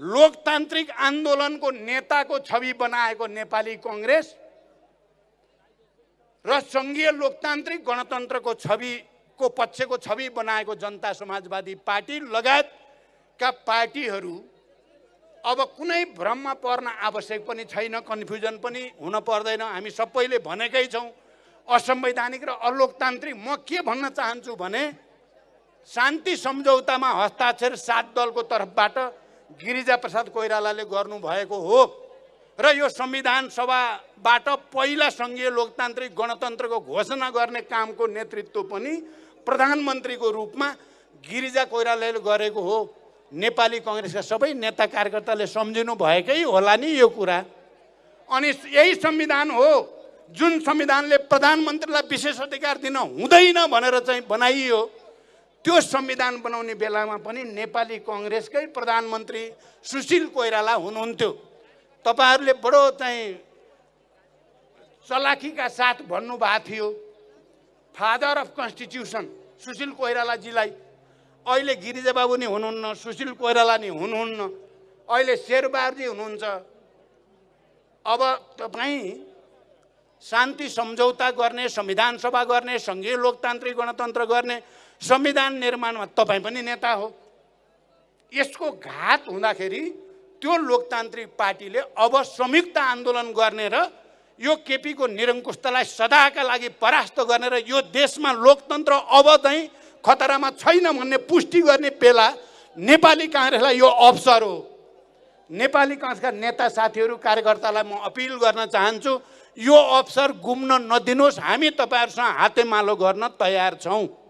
लोकतान्त्रिक आन्दोलनको नेताको छवि बनाएको नेपाली कङ्ग्रेस र सङ्घीय लोकतान्त्रिक गणतन्त्रको छविको पक्षको छवि बनाएको जनता समाजवादी पार्टी लगायतका पार्टीहरू अब कुनै भ्रममा पर्न आवश्यक पनि छैन कन्फ्युजन पनि हुन पर्दैन हामी सबैले भनेकै छौँ असंवैधानिक र अलोकतान्त्रिक म के भन्न चाहन्छु भने शान्ति सम्झौतामा हस्ताक्षर सात दलको तर्फबाट गिरिजा प्रसाद कोइरालाले गर्नुभएको हो र यो संविधान सभाबाट पहिला सङ्घीय लोकतान्त्रिक गणतन्त्रको घोषणा गर्ने कामको नेतृत्व पनि प्रधानमन्त्रीको रूपमा गिरिजा कोइरालाले गरेको हो नेपाली कङ्ग्रेसका सबै नेता कार्यकर्ताले सम्झिनु भएकै होला नि यो कुरा अनि यही संविधान हो जुन संविधानले प्रधानमन्त्रीलाई विशेष अधिकार दिन हुँदैन भनेर चाहिँ बनाइयो त्यो संविधान बनाउने बेलामा पनि नेपाली कङ्ग्रेसकै प्रधानमन्त्री सुशील कोइराला हुनुहुन्थ्यो तपाईँहरूले बडो चाहिँ चलाखीका साथ भन्नुभएको थियो फादर अफ कन्स्टिट्युसन सुशील कोइरालाजीलाई अहिले गिरिजाबाबु नि हुनुहुन्न सुशील कोइराला नि हुनुहुन्न अहिले शेरबारजी हुनुहुन्छ अब तपाईँ शान्ति सम्झौता गर्ने संविधान सभा गर्ने सङ्घीय लोकतान्त्रिक गणतन्त्र गर्ने संविधान निर्माणमा तपाईँ पनि नेता हो यसको घात हुँदाखेरि त्यो लोकतान्त्रिक पार्टीले अब संयुक्त आन्दोलन गर्ने र यो केपीको निरङ्कुशतालाई सदाका लागि परास्त गर्ने र यो देशमा लोकतन्त्र अब चाहिँ खतरामा छैन भन्ने पुष्टि गर्ने पेला नेपाली काङ्ग्रेसलाई यो अवसर हो नेपाली कङ्ग्रेसका नेता साथीहरू कार्यकर्तालाई म अपिल गर्न चाहन्छु यो अवसर गुम्न नदिनुहोस् हामी तपाईँहरूसँग हातेमालो गर्न तयार छौँ